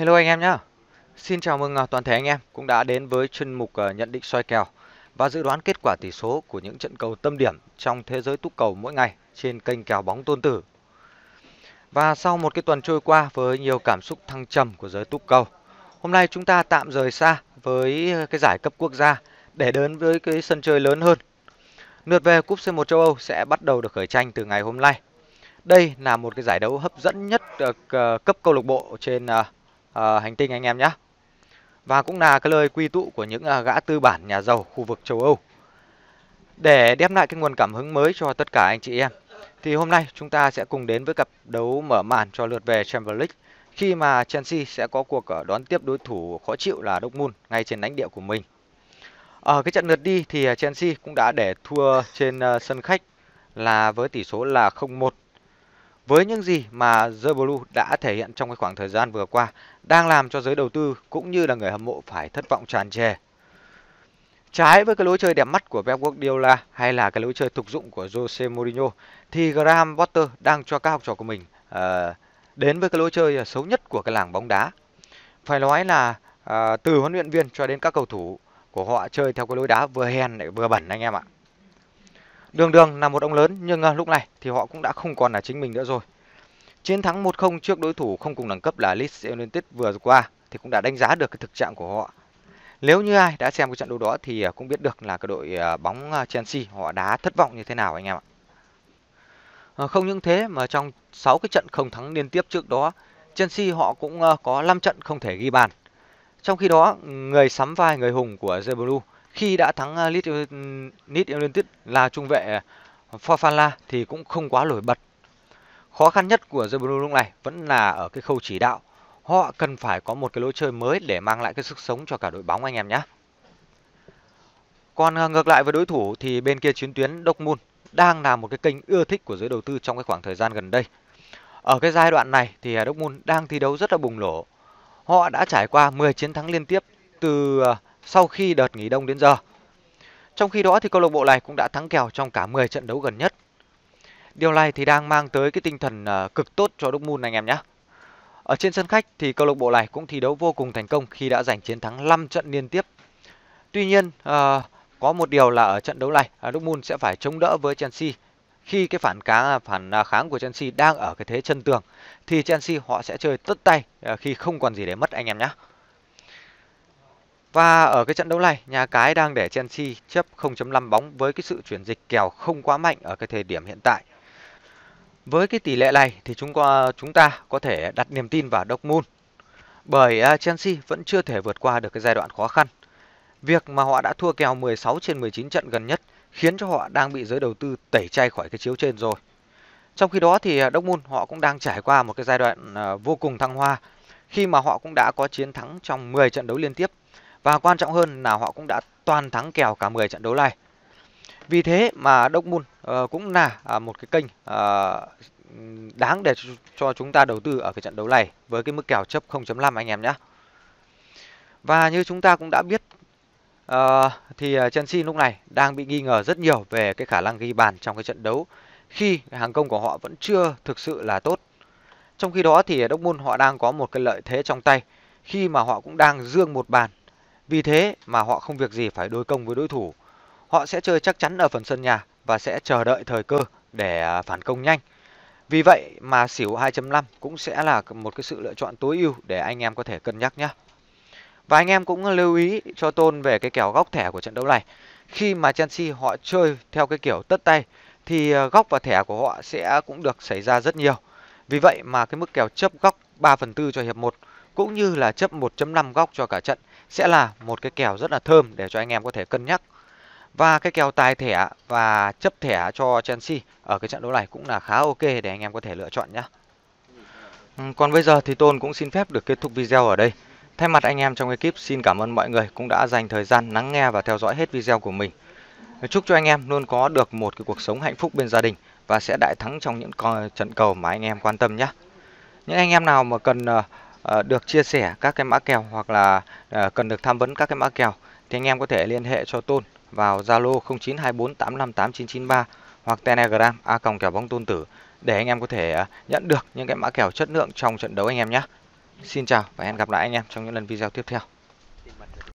Hello anh em nhé. Xin chào mừng à, toàn thể anh em cũng đã đến với chuyên mục ờ, nhận định soi kèo và dự đoán kết quả tỷ số của những trận cầu tâm điểm trong thế giới túc cầu mỗi ngày trên kênh kèo bóng tôn tử. Và sau một cái tuần trôi qua với nhiều cảm xúc thăng trầm của giới túc cầu, hôm nay chúng ta tạm rời xa với ờ, cái giải cấp quốc gia để đến với cái sân chơi lớn hơn. Lượt về cúp C1 châu Âu sẽ bắt đầu được khởi tranh từ ngày hôm nay. Đây là một cái giải đấu hấp dẫn nhất ờ, cấp câu lục bộ trên uh, hành tinh anh em nhé. Và cũng là cái lời quy tụ của những uh, gã tư bản nhà giàu khu vực châu Âu. Để đem lại cái nguồn cảm hứng mới cho tất cả anh chị em, thì hôm nay chúng ta sẽ cùng đến với cặp đấu mở màn cho lượt về Champions League khi mà Chelsea sẽ có cuộc ờ, đón tiếp đối thủ khó chịu là Dortmund ngay trên lãnh địa của mình. Ở cái trận lượt đi thì ờ, Chelsea cũng đã để thua trên sân khách là với tỷ số là 0-1 với những gì mà The Blue đã thể hiện trong cái khoảng thời gian vừa qua đang làm cho giới đầu tư cũng như là người hâm mộ phải thất vọng tràn trề. Trái với cái lối chơi đẹp mắt của Pep Guardiola hay là cái lối chơi thực dụng của Jose Mourinho thì Graham Potter đang cho các học trò của mình uh, đến với cái lối chơi xấu nhất của cái làng bóng đá. Phải nói là uh, từ huấn luyện viên cho đến các cầu thủ của họ chơi theo cái lối đá vừa hèn lại vừa bẩn anh em ạ. Đường đường là một ông lớn nhưng à, lúc này thì họ cũng đã không còn là chính mình nữa rồi. Chiến thắng 1-0 trước đối thủ không cùng đẳng cấp là Leeds United vừa qua thì cũng đã đánh giá được cái thực trạng của họ. Nếu như ai đã xem cái trận đấu đó thì à, cũng biết được là cái đội à, bóng Chelsea họ đá thất vọng như thế nào anh em ạ. Ờ, không những thế mà trong 6 cái trận không thắng liên tiếp trước đó, Chelsea họ cũng có 5 trận không thể ghi bàn. Trong khi đó, người sắm vai người hùng của The Blue khi đã thắng à, Leeds United là trung vệ Fofana thì cũng không quá nổi bật. Khó khăn nhất của The Blue lúc này vẫn là ở cái khâu chỉ đạo. Họ cần phải có một cái lối chơi mới để mang lại cái sức sống cho cả đội bóng anh em nhé. Còn à, ngược lại với đối thủ thì bên kia chiến tuyến Dortmund đang là một cái kênh ưa thích của giới đầu tư trong cái khoảng thời gian gần đây. Ở cái giai đoạn này thì à, Dortmund đang thi đấu rất là bùng nổ. Họ đã trải qua 10 chiến thắng liên tiếp từ sau khi đợt nghỉ đông đến giờ. Trong khi đó thì câu lạc bộ này cũng đã thắng kèo trong cả 10 trận đấu gần nhất. Điều này thì đang mang tới cái tinh thần ờ, cực tốt cho Dortmund anh em nhé. Ở trên sân khách thì câu lạc bộ này cũng thi đấu vô cùng thành công khi đã giành chiến thắng 5 trận liên tiếp. Tuy nhiên ờ, có một điều là ở trận đấu này à, Dortmund sẽ phải chống đỡ với Chelsea khi cái phản cá à, phản à, kháng của Chelsea đang ở cái thế chân tường thì Chelsea họ sẽ chơi tất tay khi không còn gì để mất anh em nhé. Và ở cái trận đấu này, nhà cái đang để Chelsea chấp 0.5 bóng với cái sự chuyển dịch kèo không quá mạnh ở cái thời điểm hiện tại. Với cái tỷ lệ này thì chúng ta, chúng ta có thể đặt niềm tin vào Dortmund bởi à, Chelsea vẫn chưa thể vượt qua được cái giai đoạn khó khăn. Việc mà họ đã thua kèo 16 trên 19 trận gần nhất khiến cho họ đang bị giới đầu tư tẩy chay khỏi cái chiếu trên rồi. Trong khi đó thì à, Dortmund họ cũng đang trải qua một cái giai đoạn à, vô cùng thăng hoa khi mà họ cũng đã có chiến thắng trong 10 trận đấu liên tiếp và quan trọng hơn là họ cũng đã toàn thắng kèo cả 10 trận đấu này. Vì thế mà Dortmund uh, cũng là à, một cái kênh uh, đáng để cho chúng ta đầu tư ở cái trận đấu này với cái mức kèo chấp 0.5 anh em nhé. Và như chúng ta cũng đã biết uh, thì Chelsea lúc này đang bị nghi ngờ rất nhiều về cái khả năng ghi bàn trong cái trận đấu khi hàng công của họ vẫn chưa thực sự là tốt. Trong khi đó thì Dortmund họ đang có một cái lợi thế trong tay khi mà họ cũng đang dương một bàn vì thế mà họ không việc gì phải đối công với đối thủ. Họ sẽ chơi chắc chắn ở phần sân nhà và sẽ chờ đợi thời cơ để à, phản công nhanh. Vì vậy mà xỉu 2.5 cũng sẽ là một cái sự lựa chọn tối ưu để anh em có thể cân nhắc nhé. Và anh em cũng lưu ý cho Tôn về cái kèo góc thẻ của trận đấu này. Khi mà Chelsea họ chơi theo cái kiểu tất tay thì à, góc và thẻ của họ sẽ cũng được xảy ra rất nhiều. Vì vậy mà cái mức kèo chấp góc 3 phần 4 cho hiệp 1 cũng như là chấp 1.5 góc cho cả trận sẽ là một cái kèo rất là thơm để cho anh em có thể cân nhắc. Và cái kèo tài thẻ và chấp thẻ cho Chelsea ở cái trận đấu này cũng là khá ok để anh em có thể lựa chọn nhé. Ừ, còn bây giờ thì Tôn cũng xin phép được kết thúc video ở đây. Thay mặt anh em trong ekip xin cảm ơn mọi người cũng đã dành thời gian lắng nghe và theo dõi hết video của mình. Chúc cho anh em luôn có được một cái cuộc sống hạnh phúc bên gia đình và sẽ đại thắng trong những trận cầu mà anh em quan tâm nhé. Những anh em nào mà cần ờ, Ờ, được chia sẻ các cái mã kèo hoặc là ờ, cần được tham vấn các cái mã kèo thì anh em có thể liên hệ cho Tôn vào Zalo 0924858993 hoặc Telegram a còng kèo bóng Tôn Tử để anh em có thể ờ, nhận được những cái mã kèo chất lượng trong trận đấu anh em nhé. Xin chào và hẹn gặp lại anh em trong những lần video tiếp theo.